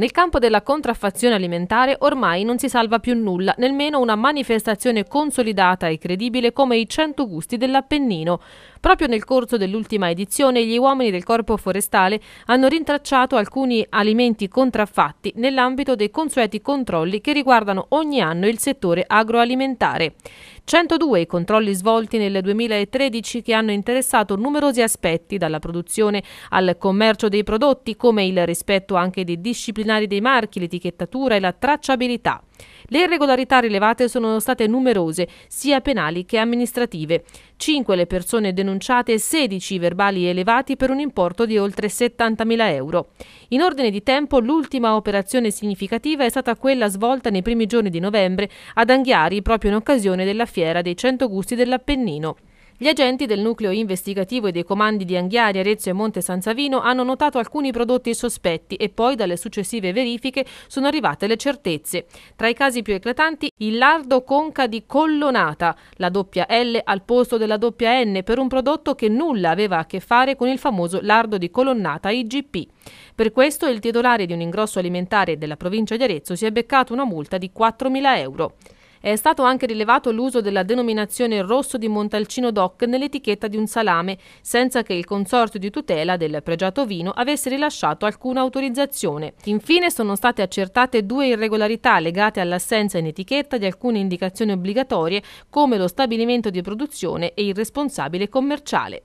Nel campo della contraffazione alimentare ormai non si salva più nulla, nemmeno una manifestazione consolidata e credibile come i 100 gusti dell'Appennino. Proprio nel corso dell'ultima edizione gli uomini del Corpo Forestale hanno rintracciato alcuni alimenti contraffatti nell'ambito dei consueti controlli che riguardano ogni anno il settore agroalimentare. 102 i controlli svolti nel 2013 che hanno interessato numerosi aspetti, dalla produzione al commercio dei prodotti, come il rispetto anche dei disciplinari dei marchi, l'etichettatura e la tracciabilità. Le irregolarità rilevate sono state numerose, sia penali che amministrative. 5 le persone denunciate e 16 i verbali elevati per un importo di oltre 70.000 euro. In ordine di tempo, l'ultima operazione significativa è stata quella svolta nei primi giorni di novembre ad Anghiari, proprio in occasione della Fiera dei 100 Gusti dell'Appennino. Gli agenti del nucleo investigativo e dei comandi di Anghiari, Arezzo e Monte San Savino hanno notato alcuni prodotti sospetti e poi dalle successive verifiche sono arrivate le certezze. Tra i casi più eclatanti il lardo conca di collonata, la doppia L al posto della doppia N per un prodotto che nulla aveva a che fare con il famoso lardo di colonnata IGP. Per questo il titolare di un ingrosso alimentare della provincia di Arezzo si è beccato una multa di 4.000 euro. È stato anche rilevato l'uso della denominazione rosso di Montalcino DOC nell'etichetta di un salame, senza che il Consorzio di tutela del pregiato vino avesse rilasciato alcuna autorizzazione. Infine sono state accertate due irregolarità legate all'assenza in etichetta di alcune indicazioni obbligatorie come lo stabilimento di produzione e il responsabile commerciale.